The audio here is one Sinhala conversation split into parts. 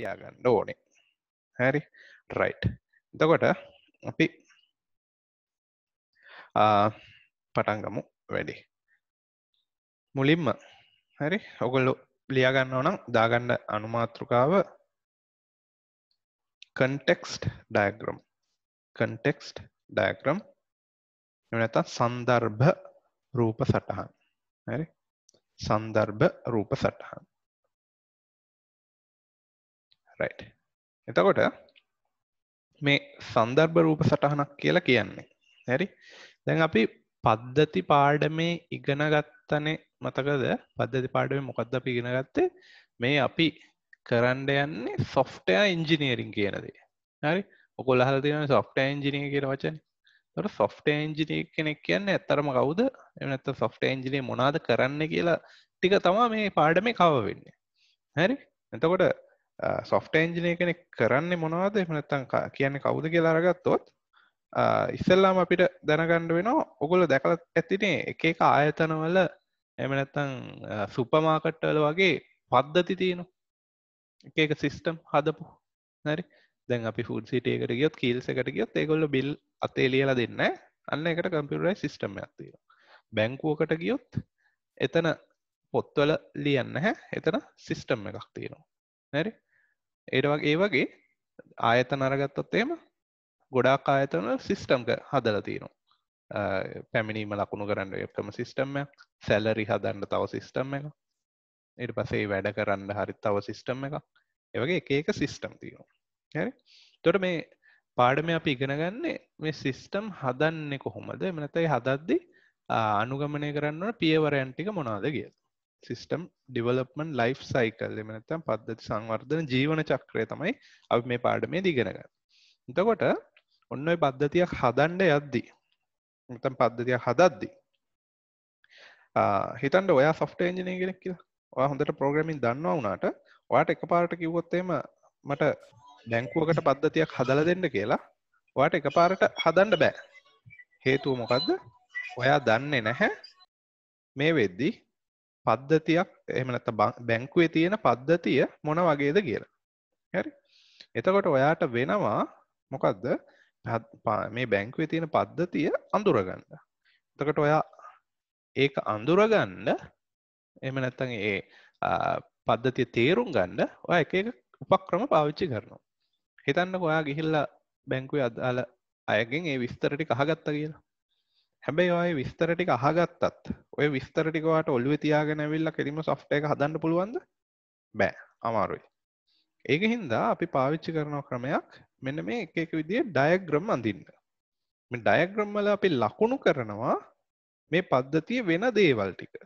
තියාගන්න ඕනේ හැරි රයිට් දකොට අපි පටන්ගමු වැඩි මුලින්ම හැරි ඔගොල්ලො ලියගන්න ඕනම් දාගන්න අනුමාතෘකාව කන්ටෙක්ස්ට ඩයග්‍රම් කන්ටෙක්ස්ට ඩයග්‍රම් එනත සන්දර්භ රූප සටහන් හැරි සන්දර්භ රූප සටහන් රයිට් එතකොට මේ සන්දර්භ රූප සටහනක් කියලා කියන්නේ හැරි දැන් අපි පද්ධති පාඩමේ ඉගෙන ගත්තනේ මතකද පද්ධති පාඩමේ මොකක්ද අපි ඉගෙන ගත්තේ මේ අපි කරන්න යන්නේ සොෆ්ටයා ඉන්ජිනීරින් කියනදේ හරි ඔකොල් අහල තියෙන සොෆ්ට ඉන්ජිනී කියර වචන තොට සොෆ්ට ඉන්ජිනී කෙනෙක් කියන්නේ ඇත්තරම කවුද එනත සොෆ්ට ඉන්ජිනී මොනාද කරන්න කියලා ටික තමා මේ පාඩමේ කව වෙන්නේ හැරි එතකොට සොෆ්ට එන්ජිනය කෙනෙක් කරන්න මොනවද එමනත්තං කියන්නේ කවුද කියලාරගත්තොත් ඉස්සල්ලාම අපිට දැනගණ්ඩ වෙන ඔගොල දැකල ඇතිනේ එක එක ආයතනවල එමනැත්තං සුපමාකට්ටල වගේ පද්ධති තියෙන එක එක සිිස්ටම් හදපු නැරි දැන් අපි ෆුඩ් සිටේකට ගියොත් කීල්සකට ගියොත් ඒගොල්ල බිල් අතේ ලියලා දෙන්න අන්න එකට කම්පියුරයි සිිස්ටම් ඇතිය බැංකුවකට ගියොත් එතන පොත්වල ලියන්න හැ එතන සිිස්ටම් එකක් තියෙනවා නැරි ඒඩවක් ඒ වගේ ආයතන අරගත්තොත් එම ගොඩාක් ආයතන සිිස්ටම්ක හදල තියෙනවා පැමිණීම ලකුණු කරන්න එකම සිිස්ටම්ම සැලරි හදන්න තව සිිස්ටම් එක ඉට පසේ වැඩ කරන්න හරි තව සිිස්ටම් එක ඒවගේ එකක සිිස්ටම් තියෙනවා හරි තොට මේ පාඩම අපි ඉගෙනගන්නේ මේ සිිස්ටම් හදන්න කොහොමද එමනතයි හදද්දි අනුගමනය කරන්න පියවරයන්ටික මොනාද කියද සිිස්ටම් ඩිවලප්මන් ලයිෆ් සයිකල් එමනත්තම් පද්ධති සංවර්ධන ජීවන චක්‍රය තමයි අපි මේ පාඩමේ දිගෙනග එතකොට ඔන්න පද්ධතියක් හදන්ඩ යද්දී තම් පද්ධතියක් හදද්දී හිතන්ට ඔයා සොෆ්ට එන්ජිනය කෙනෙක් කියලා හොඳට ප්‍රෝග්‍රමින් දන්නවා වුනාට වාට එක පාරට කිව්වොත්තේම මට බැංකුවකට පද්ධතියක් හදල දෙන්න කියලා වාට එක පාරට හදන්ඩ බෑ හේතුව මොකක්ද ඔයා දන්නේ නැහැ මේ වෙද්දී පද්ධතියක් එහමනත බැංකුවේ තියෙන පද්ධතිය මොන වගේද කියලා හැරි එතකොට ඔයාට වෙනවා මොකක්ද මේ බැංකුවේ තියෙන පද්ධතිය අඳුරගන්න එතකට ඔයා ඒක අඳුරගන්න එම නැත්තන් ඒ පද්ධතිය තේරුම් ගන්න ඔය එක උපක්‍රම පාවිච්චි කරනවා හිතන්න ඔයා ගිහිල්ල බැංකුවේ අදාල අයගෙන් ඒ විස්තරටි කහගත්ත කියලා හැබැයි ඔය විස්තරටික අහගත්තත් ඔය විස්තරටිකවාට ඔල්ලු තියාගෙනැවිල්ල කිරීම සොෆ්ට එක හදන්න පුළුවන්ද බෑ අමාරුයි ඒක හින්දා අපි පාවිච්චි කරන ක්‍රමයක් මෙන්න මේ එක එක විදිිය ඩයග්‍රම් අඳන්න මේ ඩයග්‍රම්මල අපි ලකුණු කරනවා මේ පද්ධතිය වෙන දේවල් ටික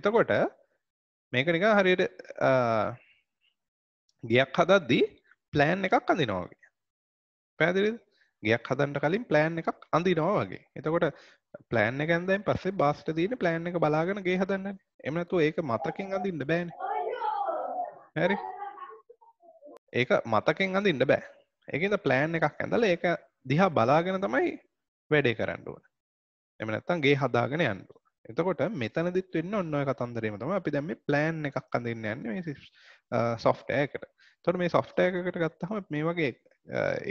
එතකොට මේක නික හරියට ගියක් හදද්දී ප්ලෑන් එකක් අඳිනවාගේ පැදිරිද ගයක් හදන්ට කලින් ප්ලෑන් එකක් අඳිනවා වගේ එතකොට පලෑන් එකැන්දයින් පස්සේ බාස්ට දීන ප්ලෑන් එක බලාගෙනගේ හදන්න එමනතු ඒක මතකින් අඳ ඉන්න බෑන හැරි ඒක මතකින් අඳ ඉන්න බෑ ඒකද ප්ලෑන් එකක් ඇඳල ඒක දිහා බලාගෙන තමයි වැඩේ කරන්නුවන එමනත්තන්ගේ හදාගෙන යන්නුව එතකොට මෙතනදිත් වෙන්න ඔන්න කතන්දරීම තම අපි දැම ප්ලෑන් එකක් අඳන්න යන්න මේ සොෆ්ටයකට තොට මේ සොෆ්ටයකට ගත්තහම මේ වගේ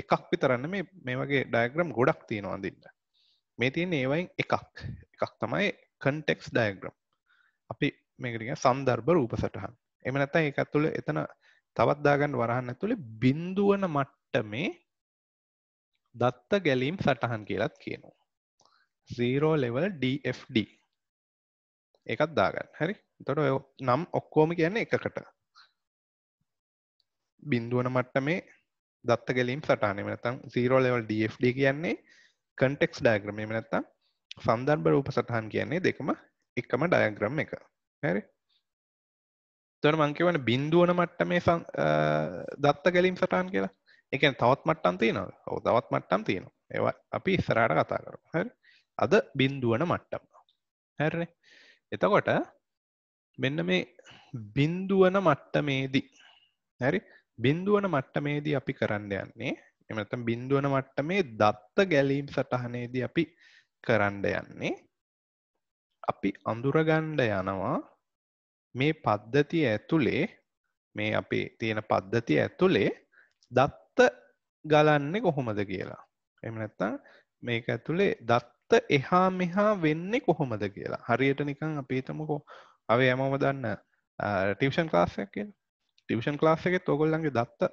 එකක් පිතරන්න මේ මේ වගේ ඩයග්‍රම් ගොඩක් තියෙනවා අඳන්න මේ තියෙන ඒවයින් එකක් එකක් තමයි කන්ටෙක්ස් ඩයග්‍රම් අපි මේකටිය සන්දර්භ රූප සටහන් එම නැතයි එක ඇතුළ එතන තවත්දාගන්න වරහන්න ඇතුළේ බින්දුවන මට්ට මේ දත්ත ගැලීම් සටහන් කියලත් කියනවා සීරෝ ලෙවල් DFD එකත් දාගන්න හරි තොට නම් ඔක්කෝම කියන්නේ එකකට බින්දුවන මට්ට මේ දත්ත ගැලීම් සටහනෙ නැතම් සීරෝ ලෙවල් DFD කියන්නේ කටෙක්ස් ඩයග්‍රම එම නැත්තම් සම්දර්භ රූප සටහන් කියන්නේ දෙකම එකම ඩයග්‍රම් එක හැරි තොන මංකිවන බින්දුවන මට්ට මේ දත්ත ගැලින් සටහන් කියලා එකන තවත් මට්ටන් තියෙනව ඔව තවත් මට්ටම් තියෙනවා ඒවා අපි ඉස්සරාට කතා කරු හැරි අද බින්දුවන මට්ටම් හැරනේ එතකොට මෙන්න මේ බින්දුවන මට්ටමේදී හැරි බින්දුවන මට්ටමේදී අපි කරන්න යන්නේ එමත බින්දුවන මට්ට මේ දත්ත ගැලීම් සටහනේදී අපි කරන්ඩ යන්නේ අපි අඳුරගණ්ඩ යනවා මේ පද්ධති ඇතුළේ මේ අපේ තියෙන පද්ධති ඇතුළේ දත්ත ගලන්නේ කොහොමද කියලා එමනැත්තා මේක ඇතුළේ දත්ත එහා මෙහා වෙන්නේ කොහොමද කියලා හරියට නිකං අපේතමකෝ අව ඇමම දන්න ටිවෂන් ලාස්සයක් කිය ටිවෂන් ලාස්ස එකෙත් ඔගොල්ලන්ගේ දත්ත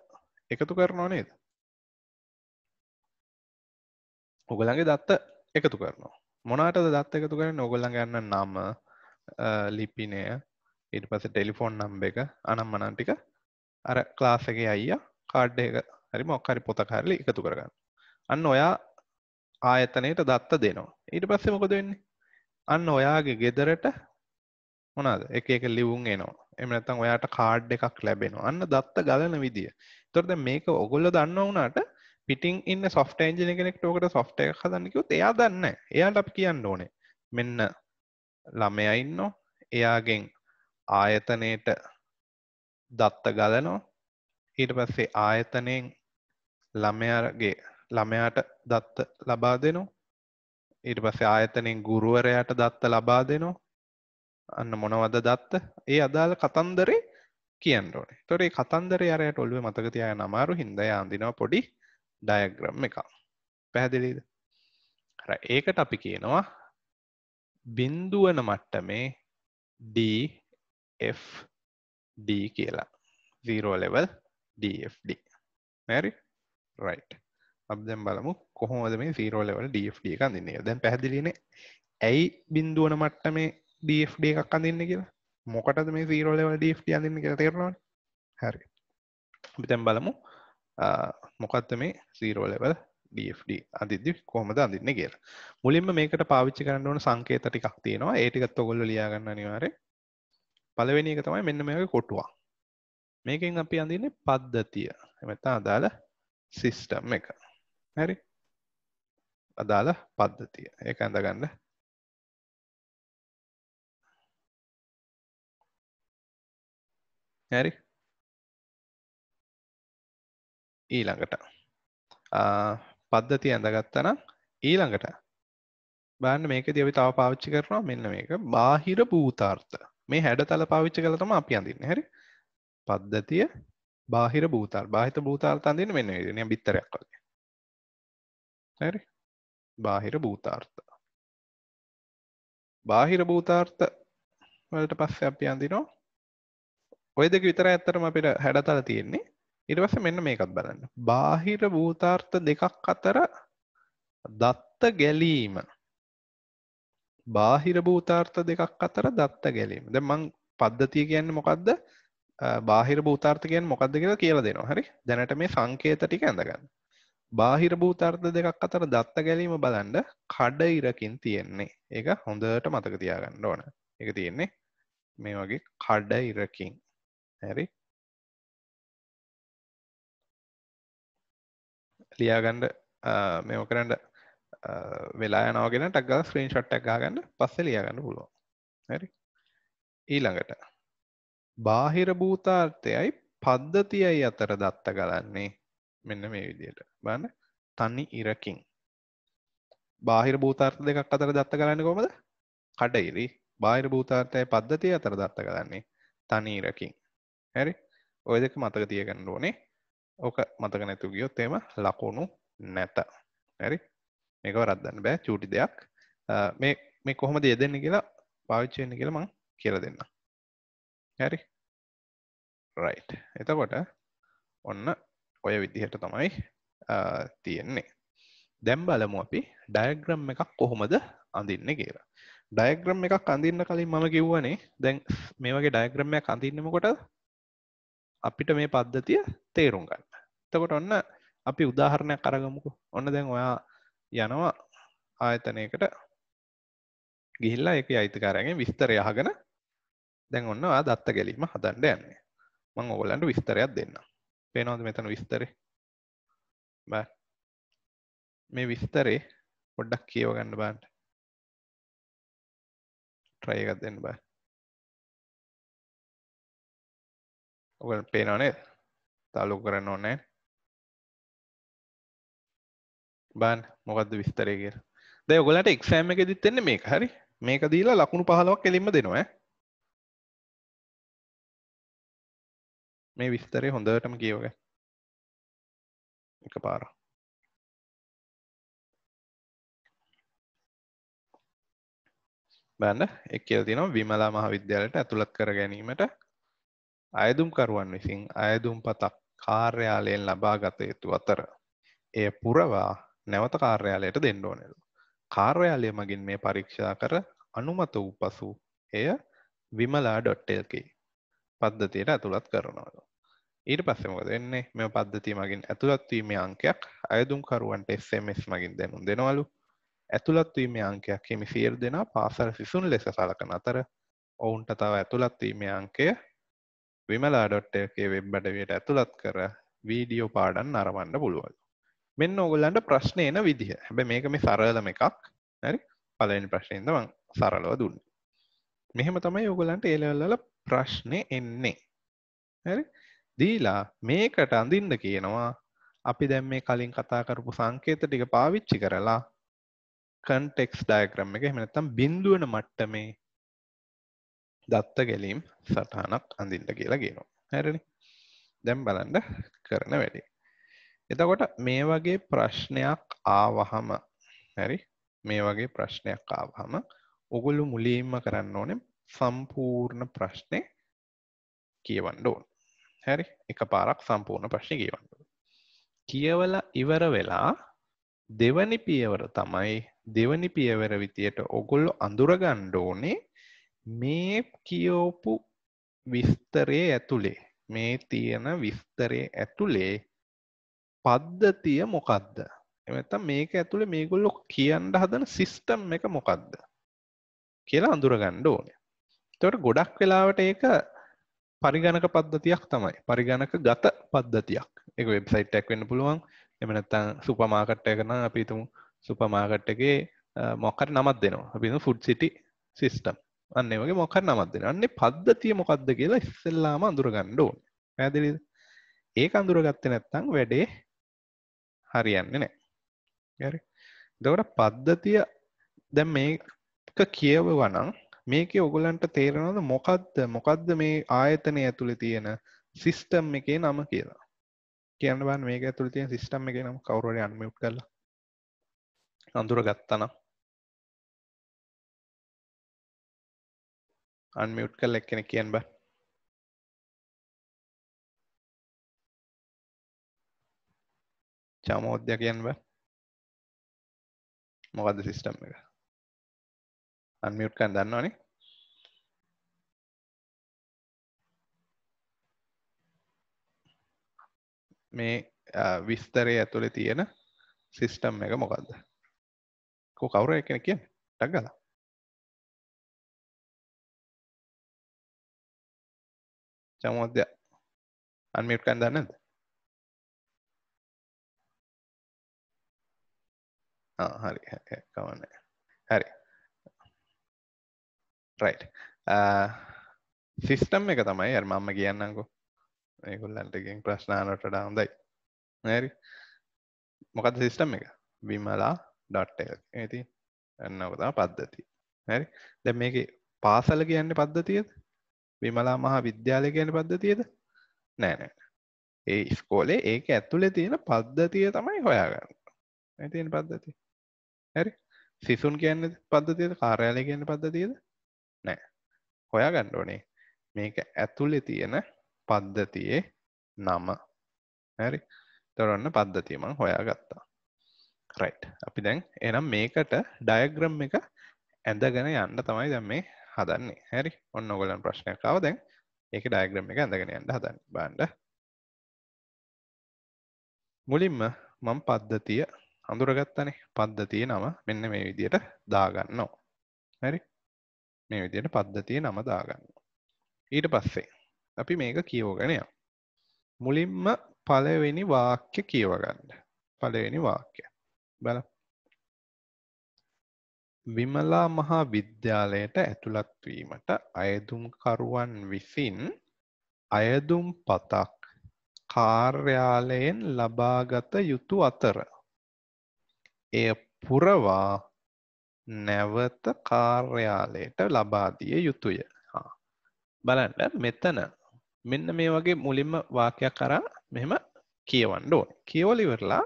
එකතු කරනවා නේද ඔගලගේ දත්ත එකතු කරනවා මොනාටද දත්ත එකතු කරන ඔගොල්ල ගන්න නම ලිපිනය ඉට පස ටෙලිෆෝන් නම්බ එක අනම්මනන්ටික අර ක්ලාසගේ අයිය කාඩ්ඩ එක හරි මොක්කරි පොතකාරලි එකතු කරගන්න අන්න ඔයා ආයතනයට දත්ත දෙනවා ඊට පස්සේ මොකද වෙන්නේ අන්න ඔයාගේ ගෙදරට මොනද එක එක ලිවුන් එනවා එමනත්තන් ඔයාට කාඩ් එකක් ලැබෙනවා අන්න දත්ත ගලන විදිිය තොරද මේක ඔගොල්ල දන්න වුනාට පිටින් ඉන්න සොෆ්ට එන්ජින කෙනෙක් ඕකට සොෆ්ට එක හදන්නකු එයා දන්න එයාට අප කියන්න ඕනේ මෙන්න ළමයඉන්න එයාගෙන් ආයතනයට දත්ත ගලනෝ ඊට පස්සේ ආයතනයෙන් ළමයාගේ ළමයාට දත්ත ලබා දෙනෝ ඊට පස්සේ ආයතනෙන් ගුරුවරයට දත්ත ලබා දෙනෝ අන්න මොනවද දත්ත ඒ අදාළ කතන්දරේ කියන්නට තොරේ කතන්දර අරයට ඔළුව මතක තියය නමාරු හින්දය අන්දිනව පොඩි ඩයග්‍රම් එක පැහැදිලීද ඒකට අපි කියනවා බින්දුවන මට්ටමේ DFD කියලා 0 level DFD මැරි රයිට් අපි දැන් බලමු කොහොමද මේ 0 level DFD එක අඳින්නේ කියලා. දැන් පැහැදිලිනේ ඇයි බින්දුවන මට්ටමේ DFD එකක් අඳින්නේ කියලා. මොකටද මේ 0 level DFD අඳින්නේ කියලා තේරෙනවද? හරි. අපි දැන් බලමු මොකක්ද මේ සීරෝ ලෙවල් DFD අදිදදි කොහමද අඳන්න ගේ මුලින්ම මේකට පාවිච්චි කරන්න ඕන සංකේත ටිකක් තියෙනවා ඒටිකත් ඔොල්ල ලියාගන්න නිවාර පලවෙනි එක තමයි මෙන්න මේක කොටුවා මේකෙන් අපි අඳන්නේ පද්ධතිය එමතා අදාළ සිිස්ටම් එක හැරි අදාළ පද්ධතිය ඒ ඇඳගන්න හැරි ඊළඟට පද්ධති ඇඳගත්තනම් ඊළඟට බන්න මේක දවි තාව පාවිච්චි කරනවා මෙන්න මේක බාහිර භූතාර්ථ මේ හැඩ තල පාවිච්චි කළතම අපි අඳන්න හැරි පද්ධතිය බාහිර භූතාර් බාහිත භූතාර්ථ අඳන්න මෙන්න දන බිත්තරයක් වගේ හැරි බාහිර භූතාර්ථ බාහිර භූතාර්ථ වලට පස්ස අපි අඳනෝ ඔය දෙක විතර ඇත්තරම අපිට හැඩතල තියෙන්නේ ඉටවස මෙන්න මේකත් බලන්න බාහිර භූතාර්ථ දෙකක් අතර දත්ත ගැලීම බාහිර භූතාර්ථ දෙකක් අතර දත්ත ගැලීම ද මං පද්ධතිය කියන්න මොකක්ද බාහිර භූතාර්ථකයන් මොකක්ද කියලා කියලා දෙනවා හරි දැනට මේ සංකේත ටික ඇඳගන්න බාහිර භූතාර්ථ දෙකක් අතර දත්ත ගැලීම බලන්ඩ කඩ ඉරකින් තියෙන්නේ ඒක හොඳට මතක තියාගන්න ඕන එක තියෙන්නේ මේ වගේ කඩ ඉරකින් හැරි ලියාගන්ඩ මෙම කරන්න වෙලා නෝගෙන ටක්ගල් ස්ක්‍රීන් ෂට් එකගන්න පස්ස ලියගන්න පුළුවන් හරි ඊළඟට බාහිර භූතාර්ථයයි පද්ධතියයි අතර දත්ත ගලන්නේ මෙන්න මේ විදියට බන්න තනි ඉරකින් බාහිර භූතාර්ථ දෙකක් අතර දත්ත ගලන්න කොමද කඩයිරි බාහිර භූතාර්ථය පද්ධතිය අතර දත්ත ගලන්නේ තනීරකින් හැරි ඔය දෙක මතක තියගන්න ඕනේ ඕක මතක නැතු ගියොත් එම ලකුණු නැත නැරි මේක රත්දන්න බෑ චූටි දෙයක් මේ කොහොමද යෙදෙන්න කියලා පාවිච්චයන්න කියලා මං කියල දෙන්න හැරි රයි් එතකොට ඔන්න ඔය විදිහට තමයි තියෙන්නේ දැම් බලමු අපි ඩයග්‍රම් එකක් කොහොමද අඳන්න කියලා ඩයග්‍රම් එකක් අඳන්න කලින් මම කිව්වනේ දැන් මේ වගේ ඩයග්‍රම්මය අඳන්නමකොට අපිට මේ පද්ධතිය තේරුම් ගන්න තකොට ඔන්න අපි උදාහරණයක් කරගමුකු ඔන්න දැන් ඔයා යනවා ආයතනයකට ගිහිල්ලා එක අයිතිකාරගෙන් විස්තර යහගෙන දැන් ඔන්න ආ දත්ත ගැලීම හදන්ඩ යන්නේ මං ඔගලන්ට විස්තරයක් දෙන්න පේනවද මෙතන විස්තරේ බෑ මේ විස්තරේ පොඩ්ඩක් කියවගන්න බාන්ට ට්‍රයගත් දෙන්න බෑ ඔක පේනවනේ තාලු කරන්න ඕනෑ බාන් මොකක්ද විස්තරයක දැ ඔගලට එක්ෂෑම එක දිත්තෙන්නේ මේ හරි මේක දීලා ලකුණු පහලවක් කෙලින්ම දෙනවා මේ විස්තරය හොඳටම කියෝග එක පාර බැන්න එක් කියල් තිනම් විමලා මහා විද්‍යාලයට ඇතුළත් කර ගැනීමට අයදුම්කරුවන් විසින් අයදුම්පතක් කාර්යාලයෙන් ලබාගත යුතු අතර එය පුරවා නැවත කාර්යාලයට දෙන්න ඕනෙලු. කාර්යාලය මගින් මේ පරීක්ෂා කර අනුමත වූ පසු එය විමලා ඩොට්ටල්කි පද්ධතියට ඇතුළත් කරනවලු. ඊට පස්සෙමක දෙන්නේ මෙ පද්ධති මගින් ඇතුළත්වීමේ අංකයක් අයදුම්කරුවන්ට SMS මගින් දෙනුම් දෙනවලු ඇතුළත්වීමේ අංකයක් හිමි සියල් දෙනා පාසල් සිසුන් ලෙස සලකන අතර ඔවුන්ට තව ඇතුළත්වීමේ අංකය විමලා.ේ වෙබ් අඩවයට ඇතුළත් කර වීඩියෝ පාඩන් අරවන්න පුළුවන් මෙන්න ඔගොල්ලන්ට ප්‍රශ්නය එන විදිහ හැබ මේක මේ සරලම එකක් නැරි පලනි ප්‍රශ්නයද මං සරලව දුන්න මෙහෙම තමයි ඔගොලන්ට එලල්ල ප්‍රශ්නය එන්නේ හැරි දීලා මේකට අඳින්ද කියනවා අපි දැම් මේ කලින් කතා කරපු සංකේත ටික පාවිච්චි කරලා කන්ටෙක්ස් ඩයග්‍රම් එක මෙනත්තම් බින්දුවන මට්ට මේ දත්ත ගැලීම් සටහනක් අඳින්ට කියලා ගෙනවා හැරණ දැම් බලන්ඩ කරන වැඩි එතකොට මේ වගේ ප්‍රශ්නයක් ආවහම හැරි මේ වගේ ප්‍රශ්නයක් ආවහම ඔගොල්ලු මුලීම කරන්න ඕනෙ සම්පූර්ණ ප්‍රශ්නය කියවන්න ඕන් හැරි එක පාරක් සම්පූර්ණ ප්‍රශ්න කියවන්න කියවල ඉවර වෙලා දෙවනි පියවර තමයි දෙවනි පියවර විතියට ඔගොල්ලො අඳුරගණ්ඩ ඕනේ මේ කියෝපු විස්තරය ඇතුළේ මේ තියෙන විස්තරය ඇතුළේ පද්ධතිය මොකක්ද එමත මේක ඇතුළේ මේගොල්ලො කියන්න හදන සිිස්ටම් එක මොකක්ද කියලා අඳුරගණ්ඩ ඕන තොට ගොඩක් වෙලාවට ඒක පරිගණක පද්ධතියක් තමයි පරිගණක ගත පද්ධතියක් එක වෙබ්සයිට් එක් වෙන්න පුළුවන් එමනත්තං සුපමාකට්ටය කරන අපිතුමු සුපමාකට්ටගේ මොකට නමත් දෙනවා අපි ෆුඩ් සිටි සිිස්ටම් අන්න වගේ මොකක් නමත්දෙන අන්නේ පද්ධතිය මොකක්ද කියලා ඉස්සෙල්ලාම අඳුරගන්න ඕන පැදිලිද ඒක අඳුරගත්තේ නැත්තම් වැඩේ හරියන්නේ නැහැ හරි එතකොට පද්ධතිය දැන් මේක කියවවනම් මේකේ ඔයගලන්ට තේරෙනවද මොකද්ද මොකද්ද මේ ආයතනය ඇතුලේ තියෙන සිස්ටම් එකේ නම කියලා කියන්න බලන්න මේක ඇතුලේ තියෙන සිස්ටම් එකේ නම කවුරු හරි අන්මියුට් කරලා අඳුරගත්තා නම් අන්මියුට් කල් එක්කෙන කියන්න බ චමෝද්‍ය කියන්න බ මොකද සිිස්ටම් එක අන්මියුට් කන් දන්නවානේ මේ විස්තරය ඇතුළේ තියෙන සිිස්ටම් එක මොකක්ද කෝ කවුර එකන කිය ටක්ගලා චමෝද්‍ය අන්මියුට් කරන් දන්නද හරි කවන්න හරි රයි් සිිස්ටම් එක තමයි අර මම කියන්නකු ඒකුල්ලන්ටකින් ප්‍රශ්නානට ඩාන්දයි නැරි මොකද සිිස්ටම් එක විමලා ඩොට්ටල් ඇති එන්නවතා පද්ධති හැරි දැ මේක පාසල කියන්න පද්ධතියද විමලා මහා විද්‍යාලය කියන පද්ධතියද නෑනෑ ඒ ස්කෝලේ ඒක ඇතුළේ තියෙන පද්ධතිය තමයි හොයාගන්න ඇතිෙන් පද්ධති හැරි සිසුන් කියන්න පද්ධතියද කාරයාලය කියන්න පද්ධතියද නෑ හොයා ගණ්ඩ ඕනේ මේක ඇතුළෙ තියෙන පද්ධතියේ නම හැරි තොරන්න පද්ධතියමං හොයා ගත්තා රයිට් අපි දැන් එනම් මේකට ඩයග්‍රම් එක ඇඳගෙන යන්න තමයි දැම් මේ හදන්නේ හැරි ඔන්න ඔගොලන් ප්‍රශ්නයක්කාව දැන් ඒක ඩයග්‍රම් එක ඇඳගෙන යන්න හදන්න බන්ඩ මුලින්ම මං පද්ධතිය අඳුරගත්තනේ පද්ධතිය නම මෙන්න මේ විදියට දාගන්නෝ හැරි මේ විදියට පද්ධතිය නම දාගන්න ඊට පස්සේ අපි මේක කියෝගෙනය මුලින්ම පලවෙනි වාක්‍ය කියවගන්න පලවෙනි වාක්‍ය බල විමලා මහා විද්‍යාලයට ඇතුළත්වීමට අයදුම්කරුවන් විසින් අයදුම් පතක් කාර්යාලයෙන් ලබාගත යුතු අතර. එය පුරවා නැවත කාර්යාලයට ලබාදිය යුතුය. බලන්න මෙතන මෙන්න මේ වගේ මුලින්ම වාකයක් කරා මෙහෙම කියවන්න ඕන. කියවලිවරලා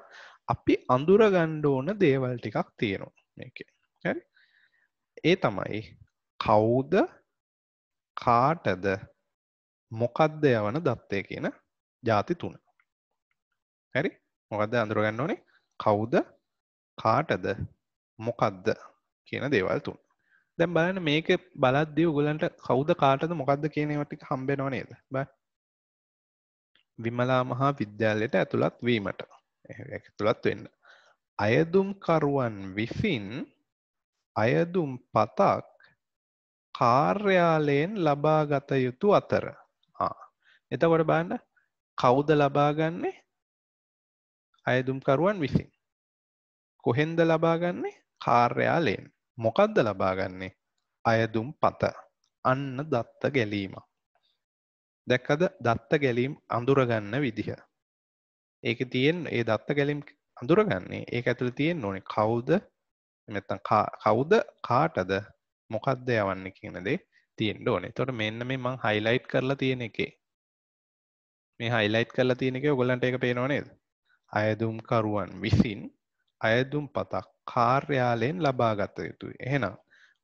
අපි අඳුරගණ්ඩ ඕන දේවල් ටිකක් තියෙනවා මේකේ. ඒ තමයි කවුද කාටද මොකක්ද යවන දත්තය කියන ජාති තුන හැරි මොකක්ද අඳුරගන්න ඕනේ කවුද කාටද මොකක්ද කියන දේවල් තුන් දැම් බලන්න මේක බලද්දී උගලන්ට කවුද කාටද මොකක්ද කියනවටි හම්බෙනව නේද බ විමලා මහා විද්‍යාලයට ඇතුළත් වීමට ඇතුළත් වෙන්න අයදුම්කරුවන් විසින් අයදුම් පතක් කාර්යාලයෙන් ලබාගත යුතු අතර එතකොට බාන්න කවුද ලබාගන්නේ අයදුම්කරුවන් විසින් කොහෙන්ද ලබාගන්නේ කාර්යාලයෙන් මොකක්ද ලබාගන්නේ අයදුම් පත අන්න දත්ත ගැලීම දැක්කද දත්ත ගැලීම් අඳුරගන්න විදිහ ඒක තියෙන් ඒ දත්ත ගැලීම් අඳුරගන්නේ ඒ ඇතුළ තියෙන් ඕනේ කවුද එමත්තන් කවුද කාටද මොකක්ද යවන්න කියනදේ තියෙන්ට ඕනේ තොට මෙන්න මේ මං හයිලයිට් කරලා තියෙන එකේ මේ හයිලයිට් කරලා තියෙන එක ඔගොලන්ට එක පේනවනේද අයදුම්කරුවන් විසින් අයදුම් පතක් කාර්යාලයෙන් ලබාගත යුතුයි එහෙනම්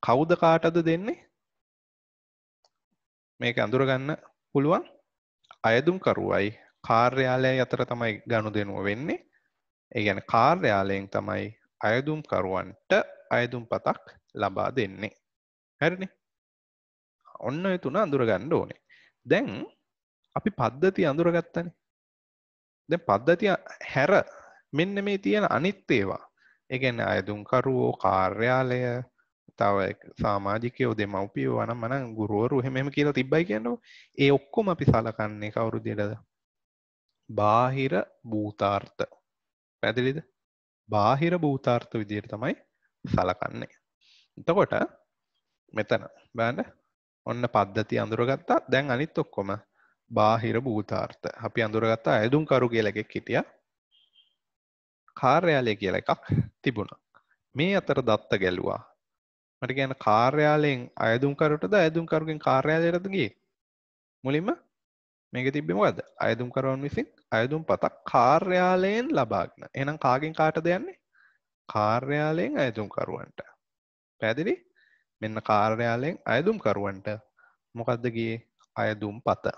කවුද කාටද දෙන්නේ මේක අඳුරගන්න පුළුවන් අයදුම්කරුවයි කාර්යාලය අතර තමයි ගණු දෙනුව වෙන්නේ ඒ ගැන කාර්යාලයෙන් තමයි අයදුම්කරුවන්ට අයදුම් පතක් ලබා දෙන්නේ. හැරණ ඔන්න තුන අඳුරගන්න ඕනේ. දැන් අපි පද්ධති අඳුරගත්තන. දැ පද්ධති හැර මෙන්න මේ තියෙන අනිත් ඒවා එකන අයදුම්කරුවෝ කාර්යාලය තව සාමාජිකයෝ දෙමවපිය වන මන ගුරුවරු හෙම කියලා තිබ්බයි කියන්නව ඒ ඔක්කොම අපි සලකන්නේ කවුරු දෙටද. බාහිර භූතාර්ථ පැදිලිද බාහිර භූතාර්ථ විදියට තමයි සලකන්නේ. එතකොට මෙතන බෑන්ඩ ඔන්න පද්ධති අඳුරගත්තා දැන් අනිත් ඔක්කොම බාහිර භූතාර්ථ අපි අඳුරගත්තා ඇදුම් කරු කියල එකෙක් හිටිය කාර්යාලය කියල එකක් තිබුණා මේ අතර දත්ත ගැලුවා මට ගැන කාර්යාලයෙන් අයදුම්කරටද ඇදුම්කරුගෙන් කාර්යාලයටදගේ මුලින්ම මේක තිබිමකද අයදුම් කරවන් විසින් අයදුම් පතක් කාර්යාලයෙන් ලබාගන එනම් කාගෙන් කාට දෙයන්නේ කාර්යාලයෙන් අයදුම් කරුවන්ට පැදිලි මෙන්න කාර්යාලයෙන් අයදුම් කරුවන්ට මොකක්දගේ අයදුම් පත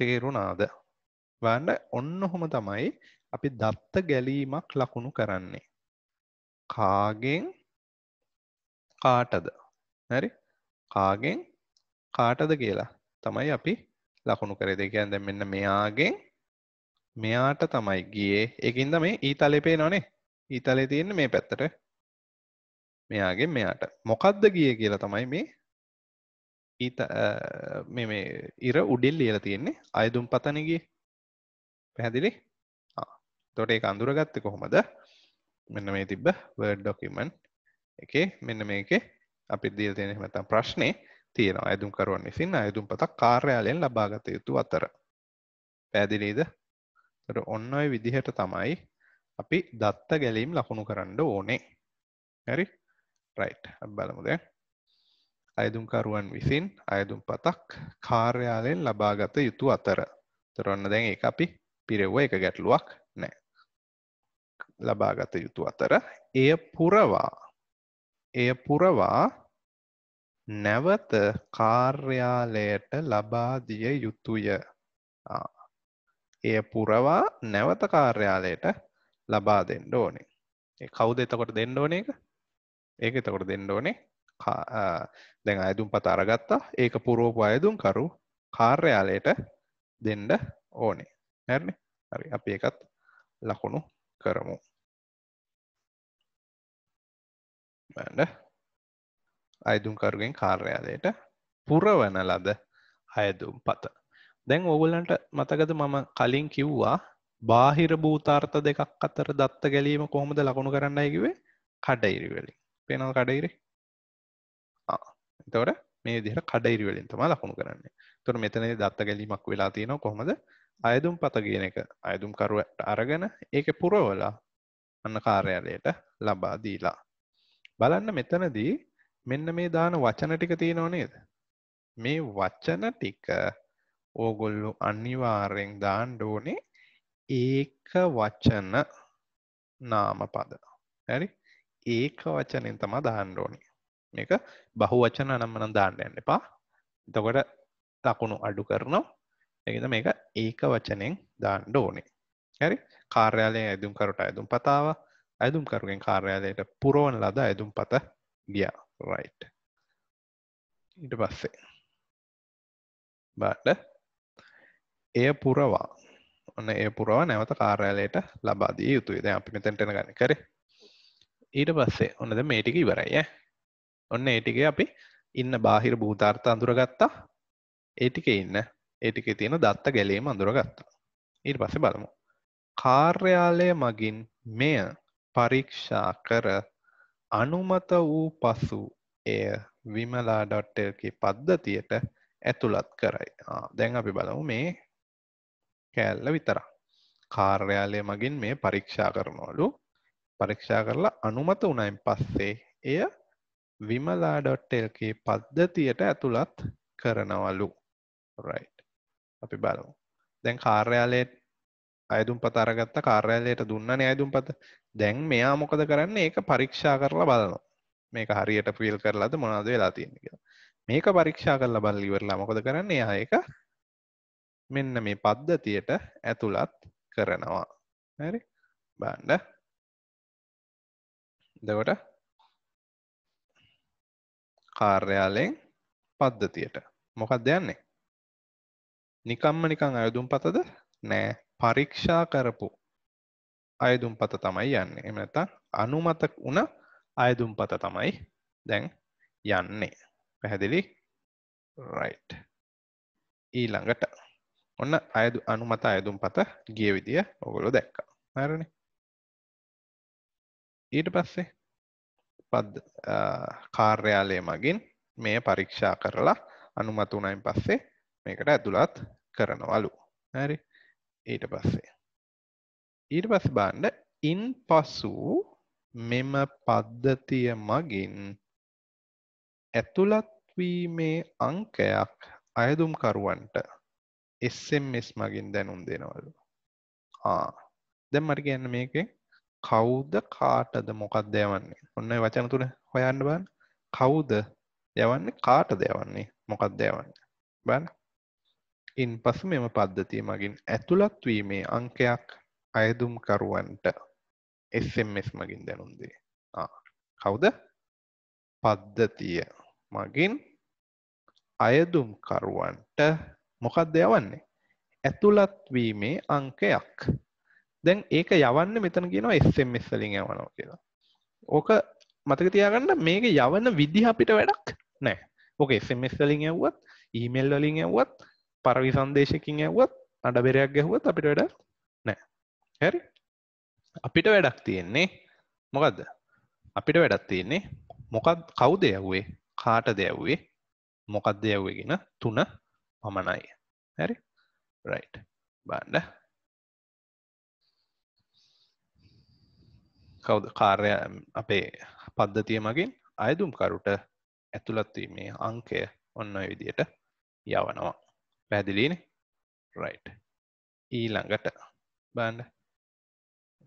තේරුණාද වන්න ඔන්න හොම තමයි අපි දත්ත ගැලීමක් ලකුණු කරන්නේ කාගෙන් කාටද හැරි කාගෙන් කාටද කියලා තමයි අපි ලකුණු කරේ දෙකයන් දැ මෙන්න මෙයාගෙන් මෙයාට තමයි ගියේ එකින්ද මේ ඊතලපේ නොනේ ඊතලේ තියෙන මේ පැත්තට මෙයාගෙන් මෙයාට මොකක්ද ගිය කියලා තමයි මේ ඊත මේ ඉර උඩෙල් ලියල තියෙන්නේ අයදුම් පතනගිය පැහැදිලි තොට ඒ අඳුරගත්ත කොහොමද මෙන්න මේ තිබ්බ වර්ඩ් ඩොකිමන්් එකේ මෙන්න මේක අපි දිය තියෙන මතම් ප්‍රශ්නය තියෙනවා ඇදුම්කරුවන් විසින් අයුතුම්පතක් කාර්යාලයෙන් ලබාගත යුතු අතර පැදිලීද තර ඔන්න ඔය විදිහට තමයි අපි දත්ත ගැලීම් ලකුණු කරන්න ඕනේ හැරි රයිට් බලමුද අයදුම්කරුවන් විසින් අයදුම් පතක් කාර්යාලයෙන් ලබාගත යුතු අතර තරොන්න දැන් ඒ අපි පිරෙව්ව එක ගැටලුවක් නෑ ලබාගත යුතු අතර එය පුරවා එය පුරවා නැවත කාර්යාලයට ලබාදිය යුතුය එය පුරවා නැවත කාර්යාලයට ලබා දෙන්න ඕනේ කවුද එතකොට දෙන්න ඕනේ එක ඒක එතකොට දෙන්න ඕනේ දැන් අයදුම් පත අරගත්තා ඒක පුරෝපු අයදුම්කරු කාර්යාලයට දෙන්න ඕනේ හැරණ හරි අපි එකත් ලකුණු කරමු බඩ අයදුම්කරුගෙන් කාර්යාලයට පුරවන ලද අයදුම් පත. දැන් ඕගොල්ලන්ට මතකද මම කලින් කිව්වා බාහිර භූතාර්ථ දෙකක් අතර දත්ත ගැලීම කොහොමද ලකුණු කරන්න ඇකිවේ කඩයිරිවලින් පෙනල් කඩයිරි තවර මේ දිහට කඩයිරිවලින් තම ලකුණු කරන්නේ තුර මෙතන දත්ත ගැලීමක් වෙලා තියෙන කොහොමද අයදුම් පත කියන එක අයදුම්කරුවට අරගෙන ඒක පුරවලා අන්න කාර්යාලයට ලබා දීලා. බලන්න මෙතනදී මෙන්න මේ දාන වචන ටික තියෙනව නේද මේ වචන ටික ඕගොල්ලු අනිවාර්යෙන් දාන්න ඕනේ ඒක වචන නාම පද හරි ඒක වචනෙන් තමා දාන්න ඕනේ මේක බහු වචන නම් නම් දාන්න යන්න එපා එතකොට ලකුණු අඩු කරනවා ඒකද මේක ඒක වචනෙන් දාන්න ඕනේ හරි කාර්යාලය ඇදුම් කරට ඇදුම් පතාව ඇදුම් කරුගෙන් කාර්යාලයට පුරුවන් ලද ඇදුම් පත ගියා right ඊට පස්සේ බාට එය පුරවා ඔන්න ඒ පුරවා නැවත කාර්යාලයට ලබාදී යුතුයි දැන් අපි මෙතැන්ටන ගන්න කර ඊට පස්සේ ඔන්නද මේටික ඉවරයි ඔන්න ඒටික අපි ඉන්න බාහිර භූතාර්ථ අඳුරගත්තා ඒටික ඉන්න ඒටික තියෙන දත්ත ගැලීම අඳුරගත්තා ඊට පස්සේ බලමු කාර්යාලය මගින් මෙය පරීක්ෂා කර අනුමත වූ පසු එය විමලා ඩොට්ටල්කි පද්ධතියට ඇතුළත් කරයි දැන් අපි බලමු මේ කෑල්ල විතර කාර්යාලය මගින් මේ පරීක්ෂා කරනවලු පරීක්ෂා කරලා අනුමත උනයින් පස්සේ එය විමලා ඩොට්ටල්කි පද්ධතියට ඇතුළත් කරනවලු රයි් අපි බලමු දැන් කාර්යාලයට අයදුම් පත අරගත්ත කාර්යාලයට දුන්නන අයදුම් පත දැන් මෙයා මොකද කරන්න ඒක පරීක්ෂා කරලා බලනවා මේක හරියට ෆිල් කරලාද මොනාද වෙලා තියෙන කියලා මේක පරීක්ෂා කරලා බල ඉවරලා මොකද කරන්න එයා ඒක මෙන්න මේ පද්ධතියට ඇතුළත් කරනවා හරි බණ්ඩ දවට කාර්යාලෙන් පද්ධතියට මොකක් දෙයන්නේ නිකම්ම නිකං අයුදුම් පතද නෑ පරීක්ෂා කරපු අයදුම් පත තමයි යන්නේ එමනත අනුමත වුණ අයදුම් පත තමයි දැන් යන්නේ පැහැදිලි රයිට් ඊළඟට ඔන්න අයදු අනුමත අයදුම් පත ගිය විදිිය ඔගොලො දැක්ක අරණ ඊට පස්සේ පද් කාර්යාලය මගින් මේ පරීක්ෂා කරලා අනුමතුනයින් පස්සේ මේකට ඇතුළත් කරනවලු හැරි ඊට පස්සේ. ඊට පස්ස බාන්ඩ ඉන් පසු මෙම පද්ධතිය මගින් ඇතුළත්වීමේ අංකයක් අයදුම්කරුවන්ට එස්MS මගින් දැනුම් දෙනවලු. දැම් මට කියන්න මේකෙන් කවුද කාටද මොකක් දයවන්නේ ඔන්න වචන තුළ හොයන්න බන් කවුද යවන්නේ කාට දයවන්නේ මොකක් දයවන්න බන්න ඉන් පසු මෙම පද්ධතිය මගින් ඇතුළත්වීමේ අංකයක් අයදුම්කරුවන්ට SMS මගින් දැනුන්දේ කවුද පද්ධතිය මගින් අයදුම්කරුවන්ට මොකක්ද යවන්නේ ඇතුළත්වීමේ අංකයක් දැන් ඒක යවන්න මෙතන කියනවා SMS වලින් යවනවා කියලා ඕක මතක තියාගන්න මේක යවන විදිහ අපිට වැඩක් නෑ ඕක SMS වලින් ඇව්වත් ඊමෙල් වලින් ඇව්වත් පරවි සන්දේශකින් ඇවත් අඩබෙරයක් ගැහුවත් අපිට වැඩ නෑ හැරි අපිට වැඩක් තියෙන්නේ මොකක්ද අපිට වැඩක් තියෙන්නේ මොකක් කවු දෙයව්වේ කාට දෙයව්වේ මොකක් දෙයව්වගෙන තුන පමණයි හැරි රයි් බාන්ඩ කවද කාර්ය අපේ පද්ධතිය මගින් අයදුම්කරුට ඇතුළත්වීමේ අංකය ඔන්න විදියට යවනවා පැදිලීන රයිට් ඊළඟට බන්න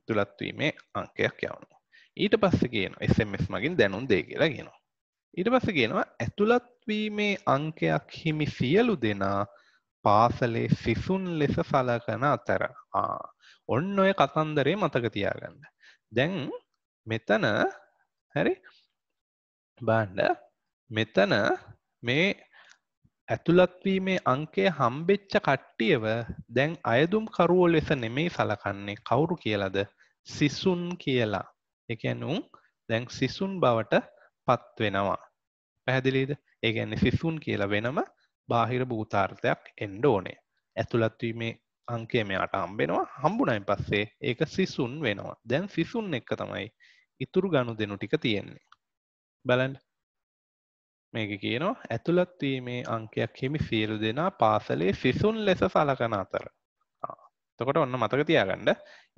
තුළත්වීමේ අංකයක් යවුණු ඊට පස්ස කියන SMS මගින් දැනුම් දේ කියලා ගෙනවා ඊට පස්ස ගෙනවා ඇතුළත්වීමේ අංකයක් හිමි සියලු දෙනා පාසලේ සිසුන් ලෙස සලකන අතර ඔන්න ඔය කතන්දරේ මතක තියාගන්න දැන් මෙතන හැරි බාණ්ඩ මෙතන මේ ඇතුළත්වීමේ අංකය හම්බෙච්ච කට්ටියව දැන් අයදුම් කරුවෝ ලෙස නෙමෙයි සලකන්නේ කවුරු කියලද සිසුන් කියලා එකනුම් දැන් සිසුන් බවට පත්වෙනවා. පැහැදිලීද ඒගැන්න සිසුන් කියලා වෙනම බාහිර භූතාර්ථයක් එන්ඩ ඕනේ. ඇතුළත්වීමේ අංකේ මෙයාට හම්බෙනවා හම්බුනයි පස්සේ ඒක සිසුන් වෙනවා දැන් සිසුන් එක්ක තමයි ඉතුරු ගණු දෙනු ටික තියෙන්නේ. බලන්ට මේක කියනවා ඇතුළත්වීමේ අංකයක් හිමි සියලු දෙනා පාසලේ සිසුන් ලෙස සලකන අතර තකොට ඔන්න මතක තියාගන්න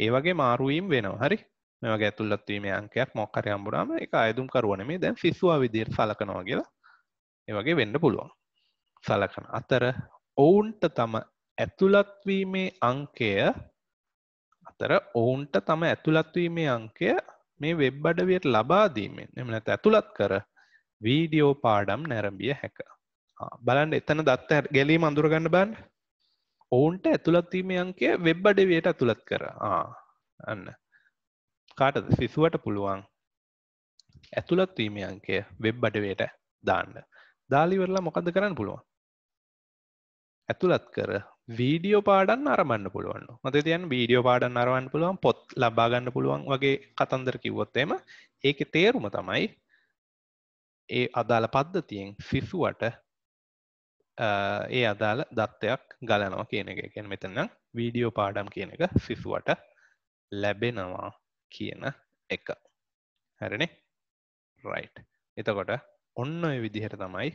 ඒ වගේ මාරුවීම් වෙනවා හරි මේක ඇතුළත්වීමේ අංකයක් මොක්කර හම්බුනාම එක අයදුම් කරුවන මේ දැන් සිසුවා විදියට සලකනවා කියලා ඒ වගේ වෙන්න පුළුවන් සලකන අතර ඔවුන්ට තම ඇතුළත්වීමේ අංකය අතර ඔවුන්ට තම ඇතුළත්වීමේ අංකය මේ වෙබ් අඩවියට ලබාදීමෙන් එමනැ ඇතුළත් කර වීඩියෝ පාඩම් නැරඹිය හැක බලන්න එතන දත්ත ගැලීම අඳුරගන්න බන්න ඔවුන්ට ඇතුළත්වීම අංකය වෙබ්බඩවයට ඇතුළත් කර අන්න කාටද සිසුවට පුළුවන් ඇතුළත්වීම අංකය වෙබ්බඩවයට දාන්න දාලිවරලා මොකද කරන්න පුළුවන් ඇතුළත් කර වීඩියෝ පාඩන් අරමන්න පුළුවන් මත තියන් වීඩියෝ පාඩන් අරවන්න පුළුවන් පොත් ලබාගන්න පුළුවන් වගේ කතන්දර කිව්වොත්තේම ඒක තේරුම තමයි ඒ අදාළ පද්ධතියෙන් සිසුවට ඒ අදාළ දත්තයක් ගලනවා කියන එක කියන මෙතනම් වීඩියෝ පාඩම් කියන එක සිසුවට ලැබෙනවා කියන එක හැරනේ රයිට් එතකොට ඔන්න ඔය විදිහට තමයි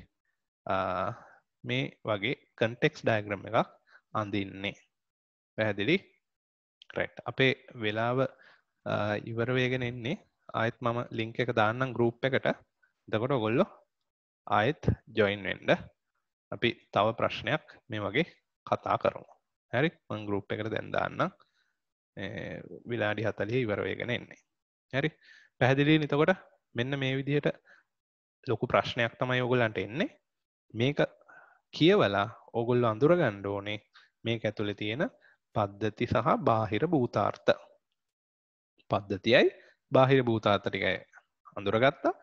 මේ වගේ කන්ටෙක්ස් ඩයග්‍රම් එකක් අඳින්නේ පැහැදිලි රයිට් අපේ වෙලාව ඉවරවේගෙන එන්නේ ආයත් මම ලිංක එක දාන්නම් ගරුප් එකට දකොට ඔගොල්ලො ආයෙත් ජොයින් වෙන්ඩ අපි තව ප්‍රශ්නයක් මේ වගේ කතා කරමු හැරි මං ගරුප් එකට දැන්දාන්න විලාඩි හතලිය ඉවරවේගෙන එන්නේ හැරි පැහැදිලී නිතකොට මෙන්න මේ විදිහට ලොකු ප්‍රශ්නයක් තමයි ඔගොලන්ට එන්නේ මේක කියවලා ඔගොල්ල අඳුර ගණ්ඩ ඕනේ මේ ඇතුළෙ තියෙන පද්ධති සහ බාහිර භූතාර්ථ පද්ධතියයි බාහිර භූතාර්ථටිකය අඳුරගත්තා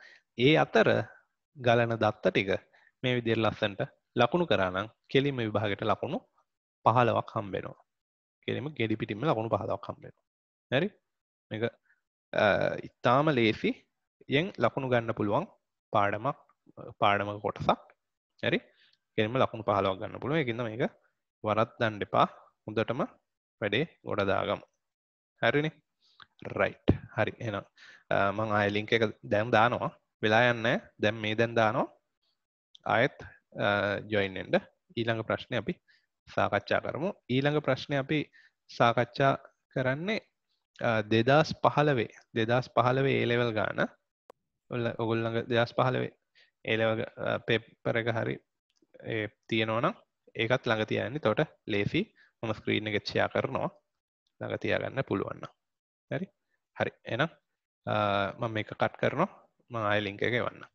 ඒ අතර ගලන දත්ත ටික මේ විදිර ලස්සන්ට ලකුණු කරනම් කෙලිම විභාගට ලකුණු පහලවක් හම්බෙනවා කෙලිම ගෙඩිපිටිම ලකුණු පහලක් හම්බෙනවා නැරි මේක ඉතාම ලේසි යෙන් ලකුණු ගන්න පුළුවන් පාඩමක් පාඩම කොටසක් ඇරි කෙම ලකුණු පහලවක් ගන්න පුළුව එකන්න මේක වරත් දන්න එපා හොඳටම වැඩේ ගොඩදාගම් හැරිනි රයිට් හරි එනම් මං ආය ලිංක එක දැම් දානවා වෙලා යන්න දැම් මේ දැන් දානෝ ආයත් ජොයින්ෙන්ට ඊළඟ ප්‍රශ්නය අපි සාකච්ඡා කරමු ඊළඟ ප්‍රශ්නය අපි සාකච්ඡා කරන්නේ දෙදස් පහලවේ දෙදස් පහලවේ ඒලෙවල් ගාන ඔල්ල ඔගුල්ලඟ දෙදස් පහලවේ ඒලව පෙප්පරක හරි තියෙනවනම් ඒකත් ළඟ තියන්නේ තොට ලේසි මොම ස්ක්‍රීණ එක ච්චයා කරනවා ළඟ තියාගන්න පුළුවන්න හරි හරි එනම් මම එක කට් කරනවා van a ver el link que van a